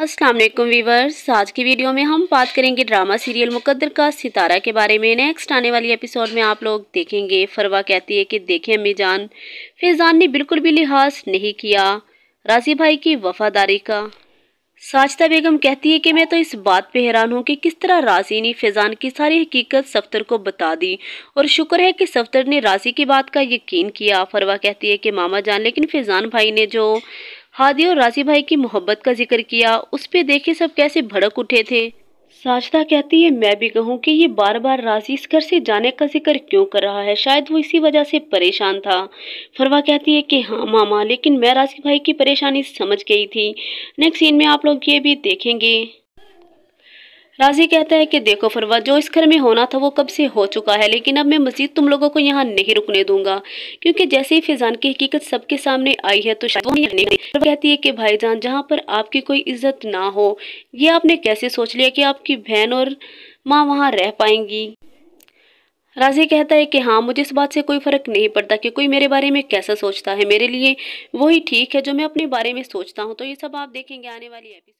अस्सलाम वालेकुम वीवर्स आज की वीडियो में हम बात करेंगे ड्रामा सीरियल मुकद्दर का सितारा के बारे में नेक्स्ट आने वाली एपिसोड में आप लोग देखेंगे फरवा कहती है कि देखें अम्मी जान फैज़ान ने बिल्कुल भी लिहाज नहीं किया राजी भाई की वफादारी का साजिदा बेगम कहती है कि मैं तो इस बात पे हैरान हूँ कि किस तरह राजी ने फैज़ान की सारी हकीकत सफ्तर को बता दी और शुक्र है कि सफ्तर ने राजी की बात का यकीन किया फरवा कहती है कि मामा जान लेकिन फैज़ान भाई ने जो हादी और राजी भाई की मोहब्बत का जिक्र किया उस पर देखे सब कैसे भड़क उठे थे साजदा कहती है मैं भी कहूँ कि ये बार बार राजी इस घर से जाने का जिक्र क्यों कर रहा है शायद वो इसी वजह से परेशान था फरवा कहती है कि हाँ मामा लेकिन मैं राजी भाई की परेशानी समझ गई थी नेक्स्ट सीन में आप लोग ये भी देखेंगे राजी कहता है कि देखो फरवा जो इस घर में होना था वो कब से हो चुका है लेकिन अब मैं मजीद तुम लोगों को यहाँ नहीं रुकने दूंगा क्योंकि जैसे ही फिजान की हकीकत सबके सामने आई है तो शायद कहती है कि भाईजान जहाँ पर आपकी कोई इज्जत ना हो ये आपने कैसे सोच लिया कि आपकी बहन और माँ वहाँ रह पाएंगी राजी कहता है कि हाँ मुझे इस बात से कोई फ़र्क नहीं पड़ता कि कोई मेरे बारे में कैसा सोचता है मेरे लिए वही ठीक है जो मैं अपने बारे में सोचता हूँ तो ये सब आप देखेंगे आने वाली एपिसोड